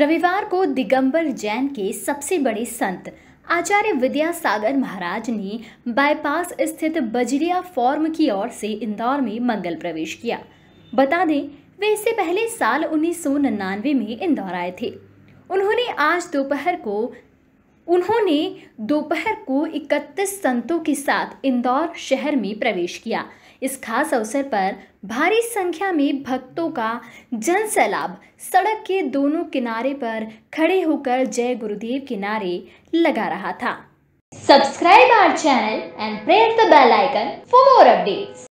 रविवार को दिगंबर जैन के सबसे बड़े संत आचार्य विद्यासागर महाराज ने बाईपास स्थित बजरिया फॉर्म की ओर से इंदौर में मंगल प्रवेश किया बता दें वे इससे पहले साल उन्नीस में इंदौर आए थे उन्होंने आज दोपहर को उन्होंने दोपहर को 31 संतों के साथ इंदौर शहर में प्रवेश किया इस खास अवसर पर भारी संख्या में भक्तों का जनसैलाब सड़क के दोनों किनारे पर खड़े होकर जय गुरुदेव के नारे लगा रहा था subscribe our channel and press the bell icon for more updates